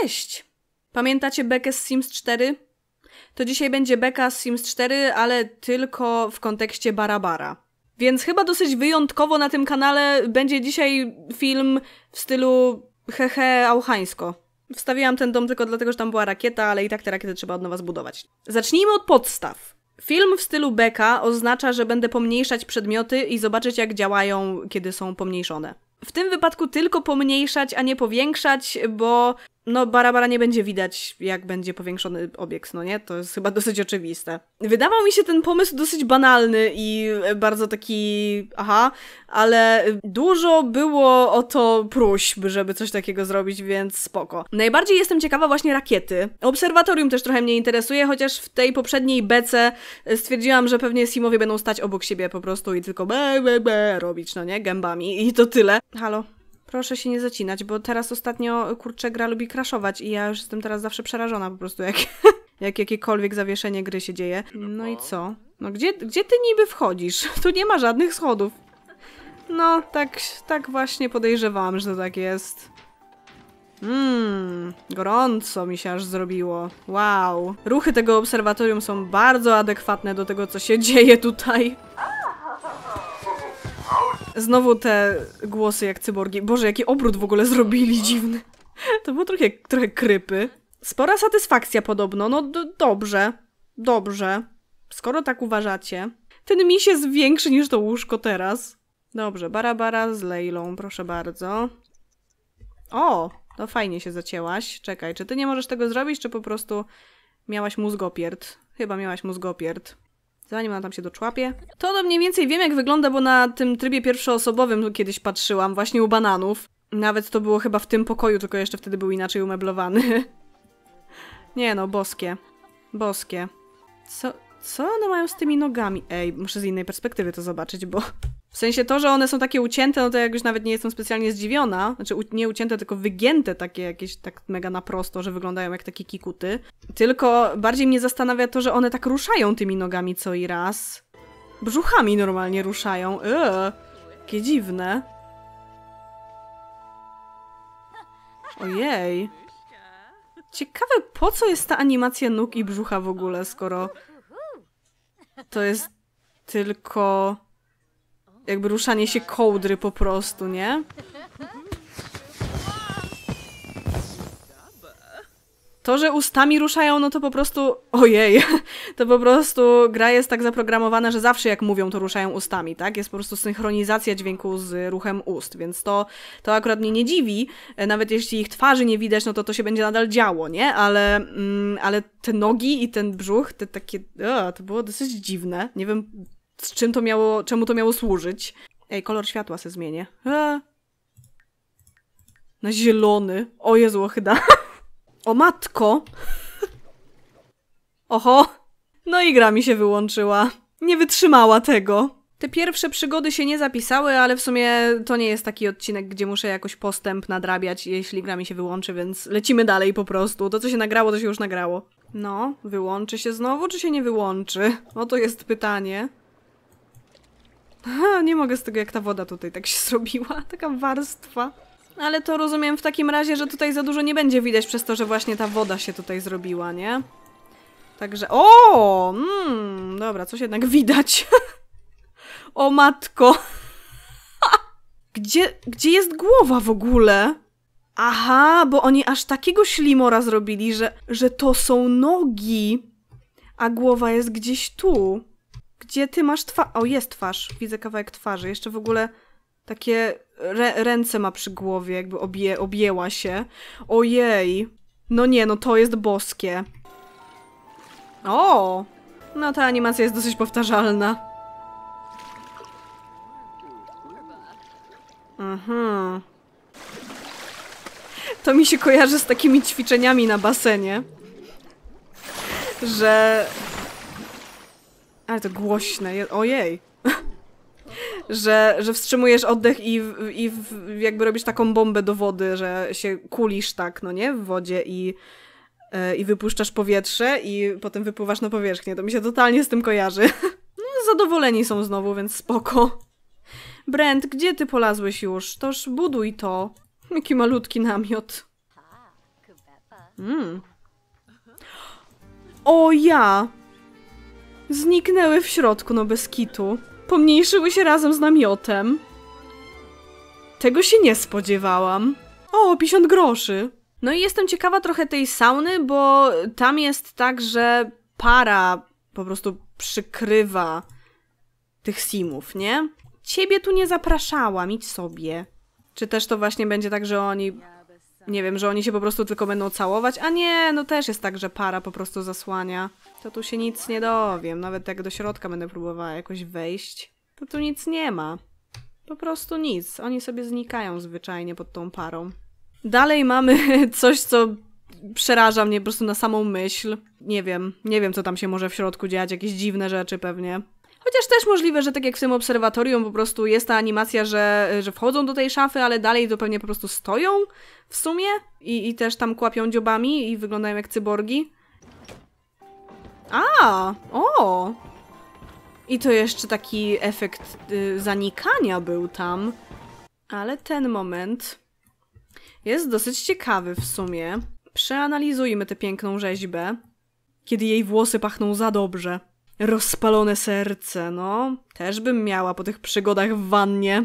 Cześć! Pamiętacie Bekę z Sims 4? To dzisiaj będzie Beka z Sims 4, ale tylko w kontekście Barabara. Więc chyba dosyć wyjątkowo na tym kanale będzie dzisiaj film w stylu hehe auchańsko. Wstawiłam ten dom tylko dlatego, że tam była rakieta, ale i tak te rakiety trzeba od nowa zbudować. Zacznijmy od podstaw. Film w stylu Beka oznacza, że będę pomniejszać przedmioty i zobaczyć jak działają, kiedy są pomniejszone. W tym wypadku tylko pomniejszać, a nie powiększać, bo no Barabara nie będzie widać, jak będzie powiększony obiekt, no nie? To jest chyba dosyć oczywiste. Wydawał mi się ten pomysł dosyć banalny i bardzo taki aha, ale dużo było o to próśb, żeby coś takiego zrobić, więc spoko. Najbardziej jestem ciekawa właśnie rakiety. Obserwatorium też trochę mnie interesuje, chociaż w tej poprzedniej bece stwierdziłam, że pewnie Simowie będą stać obok siebie po prostu i tylko be, be, be robić, no nie? Gębami i to tyle. Halo? Proszę się nie zacinać, bo teraz ostatnio, kurczę, gra lubi kraszować i ja już jestem teraz zawsze przerażona po prostu, jak, jak jakiekolwiek zawieszenie gry się dzieje. No, no i co? No gdzie, gdzie ty niby wchodzisz? Tu nie ma żadnych schodów. No, tak, tak właśnie podejrzewałam, że to tak jest. Mmm, gorąco mi się aż zrobiło. Wow. Ruchy tego obserwatorium są bardzo adekwatne do tego, co się dzieje tutaj. Znowu te głosy jak cyborgi. Boże, jaki obrót w ogóle zrobili dziwny. To było trochę, trochę krypy. Spora satysfakcja podobno. No dobrze. Dobrze. Skoro tak uważacie. Ten miś jest większy niż to łóżko teraz. Dobrze, Barabara z Leilą, proszę bardzo. O, no fajnie się zacięłaś. Czekaj, czy ty nie możesz tego zrobić, czy po prostu miałaś mózgopierd? Chyba miałaś mózgopierd zanim ona tam się doczłapie. To do mniej więcej wiem, jak wygląda, bo na tym trybie pierwszoosobowym kiedyś patrzyłam, właśnie u bananów. Nawet to było chyba w tym pokoju, tylko jeszcze wtedy był inaczej umeblowany. Nie no, boskie. Boskie. Co, co one mają z tymi nogami? Ej, muszę z innej perspektywy to zobaczyć, bo w sensie to, że one są takie ucięte, no to już nawet nie jestem specjalnie zdziwiona. Znaczy nie ucięte, tylko wygięte takie jakieś tak mega na prosto, że wyglądają jak takie kikuty. Tylko bardziej mnie zastanawia to, że one tak ruszają tymi nogami co i raz. Brzuchami normalnie ruszają. Eee, jakie dziwne. Ojej. Ciekawe, po co jest ta animacja nóg i brzucha w ogóle, skoro to jest tylko jakby ruszanie się kołdry po prostu, nie? To, że ustami ruszają, no to po prostu. Ojej, to po prostu gra jest tak zaprogramowana, że zawsze jak mówią, to ruszają ustami, tak? Jest po prostu synchronizacja dźwięku z ruchem ust, więc to, to akurat mnie nie dziwi. E, nawet jeśli ich twarzy nie widać, no to to się będzie nadal działo, nie? Ale, mm, ale te nogi i ten brzuch, te takie. O, to było dosyć dziwne. Nie wiem z czym to miało, czemu to miało służyć. Ej, kolor światła se zmienię. Na zielony. O Jezu, chyba. O matko! Oho! No i gra mi się wyłączyła. Nie wytrzymała tego. Te pierwsze przygody się nie zapisały, ale w sumie to nie jest taki odcinek, gdzie muszę jakoś postęp nadrabiać, jeśli gra mi się wyłączy, więc lecimy dalej po prostu. To, co się nagrało, to się już nagrało. No, wyłączy się znowu, czy się nie wyłączy? Oto no to jest pytanie nie mogę z tego, jak ta woda tutaj tak się zrobiła. Taka warstwa. Ale to rozumiem w takim razie, że tutaj za dużo nie będzie widać przez to, że właśnie ta woda się tutaj zrobiła, nie? Także... O! Mm, dobra, coś jednak widać. o matko! gdzie, gdzie jest głowa w ogóle? Aha, bo oni aż takiego ślimora zrobili, że, że to są nogi, a głowa jest gdzieś tu. Gdzie ty masz twarz? O, jest twarz. Widzę kawałek twarzy. Jeszcze w ogóle takie ręce ma przy głowie, jakby obie objęła się. Ojej. No nie, no to jest boskie. O! No ta animacja jest dosyć powtarzalna. Aha. Mhm. To mi się kojarzy z takimi ćwiczeniami na basenie. Że ale to głośne, ojej. że, że wstrzymujesz oddech i, i jakby robisz taką bombę do wody, że się kulisz tak, no nie, w wodzie i, e, i wypuszczasz powietrze i potem wypływasz na powierzchnię. To mi się totalnie z tym kojarzy. no, zadowoleni są znowu, więc spoko. Brent, gdzie ty polazłeś już? Toż buduj to. Jaki malutki namiot. Mm. O ja! Zniknęły w środku, no bez kitu. Pomniejszyły się razem z namiotem. Tego się nie spodziewałam. O, 50 groszy. No i jestem ciekawa trochę tej sauny, bo tam jest tak, że para po prostu przykrywa tych simów, nie? Ciebie tu nie zapraszałam, idź sobie. Czy też to właśnie będzie tak, że oni nie wiem, że oni się po prostu tylko będą całować, a nie, no też jest tak, że para po prostu zasłania. To tu się nic nie dowiem, nawet jak do środka będę próbowała jakoś wejść, to tu nic nie ma. Po prostu nic, oni sobie znikają zwyczajnie pod tą parą. Dalej mamy coś, co przeraża mnie po prostu na samą myśl. Nie wiem, nie wiem co tam się może w środku dziać, jakieś dziwne rzeczy pewnie. Chociaż też możliwe, że tak jak w tym obserwatorium po prostu jest ta animacja, że, że wchodzą do tej szafy, ale dalej to pewnie po prostu stoją w sumie i, i też tam kłapią dziobami i wyglądają jak cyborgi. A, o! I to jeszcze taki efekt y, zanikania był tam. Ale ten moment jest dosyć ciekawy w sumie. Przeanalizujmy tę piękną rzeźbę, kiedy jej włosy pachną za dobrze rozpalone serce, no. Też bym miała po tych przygodach w wannie.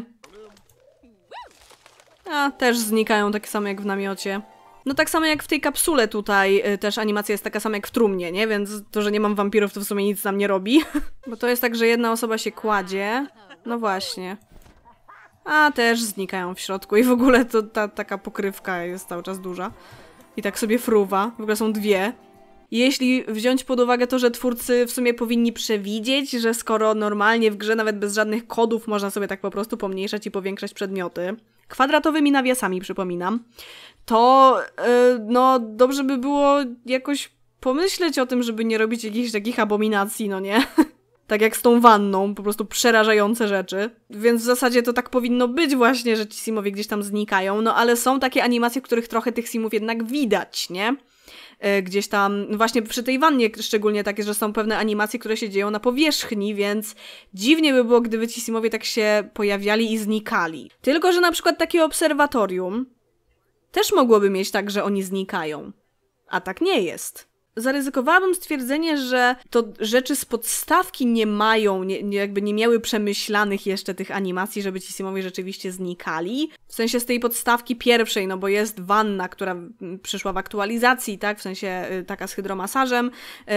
A, też znikają takie samo jak w namiocie. No tak samo jak w tej kapsule tutaj, y, też animacja jest taka sama jak w trumnie, nie? Więc to, że nie mam wampirów, to w sumie nic nam nie robi. Bo to jest tak, że jedna osoba się kładzie. No właśnie. A też znikają w środku i w ogóle to ta taka pokrywka jest cały czas duża. I tak sobie fruwa. W ogóle są dwie. Jeśli wziąć pod uwagę to, że twórcy w sumie powinni przewidzieć, że skoro normalnie w grze nawet bez żadnych kodów można sobie tak po prostu pomniejszać i powiększać przedmioty, kwadratowymi nawiasami przypominam, to yy, no dobrze by było jakoś pomyśleć o tym, żeby nie robić jakichś takich abominacji, no nie? tak jak z tą wanną, po prostu przerażające rzeczy. Więc w zasadzie to tak powinno być właśnie, że ci simowie gdzieś tam znikają, no ale są takie animacje, w których trochę tych simów jednak widać, nie? E, gdzieś tam, właśnie przy tej wannie szczególnie takie, że są pewne animacje, które się dzieją na powierzchni, więc dziwnie by było, gdyby ci Simowie tak się pojawiali i znikali. Tylko, że na przykład takie obserwatorium też mogłoby mieć tak, że oni znikają. A tak nie jest zaryzykowałabym stwierdzenie, że to rzeczy z podstawki nie mają, nie, nie, jakby nie miały przemyślanych jeszcze tych animacji, żeby ci Simowie rzeczywiście znikali. W sensie z tej podstawki pierwszej, no bo jest wanna, która przyszła w aktualizacji, tak, w sensie y, taka z hydromasażem,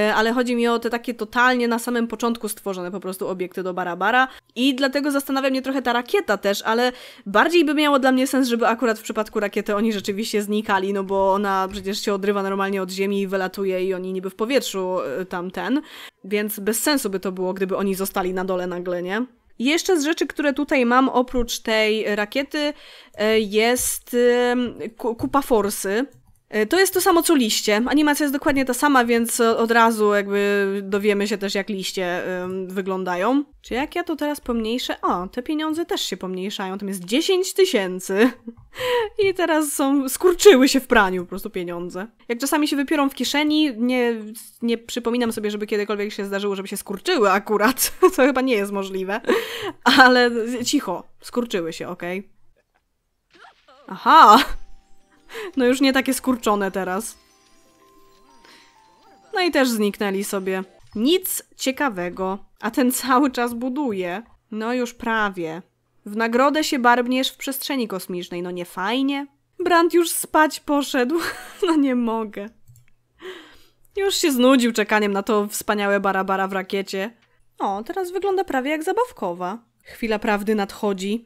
y, ale chodzi mi o te takie totalnie na samym początku stworzone po prostu obiekty do Barabara i dlatego zastanawia mnie trochę ta rakieta też, ale bardziej by miało dla mnie sens, żeby akurat w przypadku rakiety oni rzeczywiście znikali, no bo ona przecież się odrywa normalnie od ziemi i wylatuje i i oni niby w powietrzu y, tamten, więc bez sensu by to było, gdyby oni zostali na dole nagle, nie? Jeszcze z rzeczy, które tutaj mam, oprócz tej rakiety, y, jest kupa forsy, E, to jest to samo co liście. Animacja jest dokładnie ta sama, więc od razu jakby dowiemy się też, jak liście ym, wyglądają. Czy jak ja to teraz pomniejszę? O, te pieniądze też się pomniejszają. Tam jest 10 tysięcy. I teraz są, skurczyły się w praniu po prostu pieniądze. Jak czasami się wypiorą w kieszeni, nie, nie przypominam sobie, żeby kiedykolwiek się zdarzyło, żeby się skurczyły akurat. To chyba nie jest możliwe. Ale cicho, skurczyły się, okej. Okay? Aha! No już nie takie skurczone teraz. No i też zniknęli sobie. Nic ciekawego. A ten cały czas buduje. No już prawie. W nagrodę się barbniesz w przestrzeni kosmicznej. No nie fajnie? Brand już spać poszedł. No nie mogę. Już się znudził czekaniem na to wspaniałe barabara w rakiecie. O, teraz wygląda prawie jak zabawkowa. Chwila prawdy nadchodzi.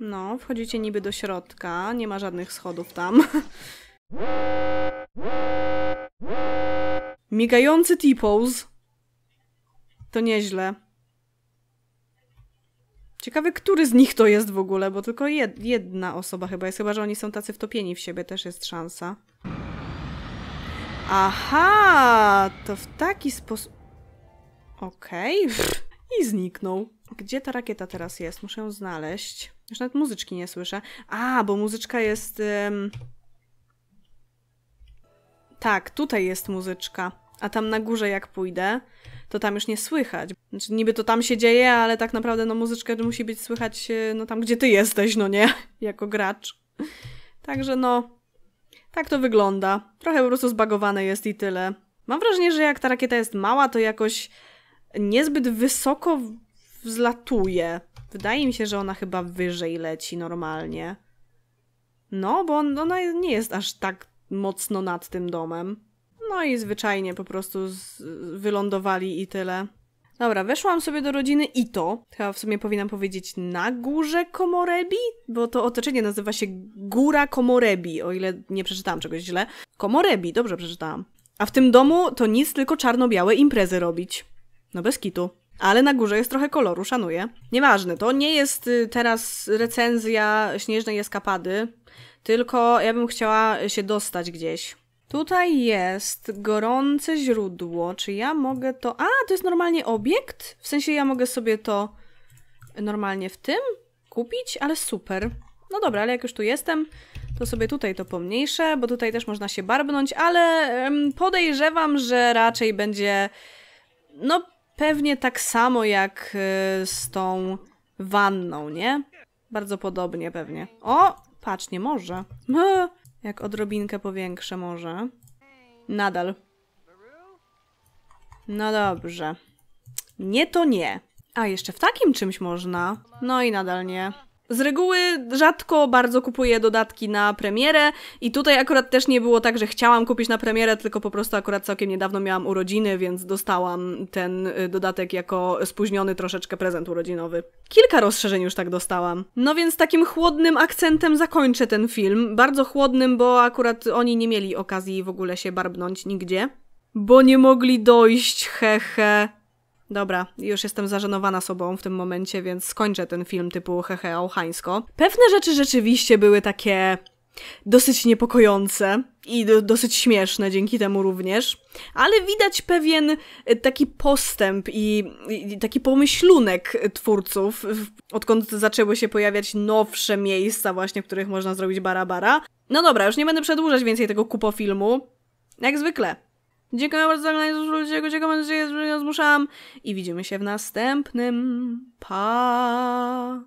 No, wchodzicie niby do środka, nie ma żadnych schodów tam. Migający T-pose. To nieźle. Ciekawe, który z nich to jest w ogóle, bo tylko jed jedna osoba chyba jest. Chyba, że oni są tacy wtopieni w siebie, też jest szansa. Aha! To w taki sposób... Okej. Okay i zniknął. Gdzie ta rakieta teraz jest? Muszę ją znaleźć. Już nawet muzyczki nie słyszę. A, bo muzyczka jest... Ym... Tak, tutaj jest muzyczka. A tam na górze jak pójdę, to tam już nie słychać. Znaczy niby to tam się dzieje, ale tak naprawdę no muzyczkę musi być słychać e, no tam, gdzie ty jesteś, no nie? jako gracz. Także no, tak to wygląda. Trochę po prostu zbagowane jest i tyle. Mam wrażenie, że jak ta rakieta jest mała, to jakoś niezbyt wysoko wzlatuje. Wydaje mi się, że ona chyba wyżej leci normalnie. No, bo ona nie jest aż tak mocno nad tym domem. No i zwyczajnie po prostu wylądowali i tyle. Dobra, weszłam sobie do rodziny Ito. Chyba w sumie powinnam powiedzieć na górze Komorebi, bo to otoczenie nazywa się Góra Komorebi, o ile nie przeczytałam czegoś źle. Komorebi, dobrze przeczytałam. A w tym domu to nic, tylko czarno-białe imprezy robić. No bez kitu. Ale na górze jest trochę koloru, szanuję. Nieważne, to nie jest y, teraz recenzja śnieżnej eskapady, tylko ja bym chciała się dostać gdzieś. Tutaj jest gorące źródło. Czy ja mogę to. A, to jest normalnie obiekt? W sensie ja mogę sobie to normalnie w tym kupić, ale super. No dobra, ale jak już tu jestem, to sobie tutaj to pomniejsze, bo tutaj też można się barbnąć, ale podejrzewam, że raczej będzie. No, Pewnie tak samo jak y, z tą wanną, nie? Bardzo podobnie pewnie. O! Patrz, nie może. Hm, jak odrobinkę powiększę może. Nadal. No dobrze. Nie to nie. A, jeszcze w takim czymś można. No i nadal nie. Z reguły rzadko bardzo kupuję dodatki na premierę i tutaj akurat też nie było tak, że chciałam kupić na premierę, tylko po prostu akurat całkiem niedawno miałam urodziny, więc dostałam ten y, dodatek jako spóźniony troszeczkę prezent urodzinowy. Kilka rozszerzeń już tak dostałam. No więc takim chłodnym akcentem zakończę ten film. Bardzo chłodnym, bo akurat oni nie mieli okazji w ogóle się barbnąć nigdzie. Bo nie mogli dojść, hehe. He dobra, już jestem zażenowana sobą w tym momencie, więc skończę ten film typu hehe ochańsko. Pewne rzeczy rzeczywiście były takie dosyć niepokojące i do, dosyć śmieszne dzięki temu również, ale widać pewien e, taki postęp i, i taki pomyślunek twórców, odkąd zaczęły się pojawiać nowsze miejsca właśnie, w których można zrobić barabara. No dobra, już nie będę przedłużać więcej tego kupo filmu. Jak zwykle, Dziękuję bardzo za oglądanie, ludzie, dziękuję, mam nadzieję, że nie zmuszam i widzimy się w następnym. Pa!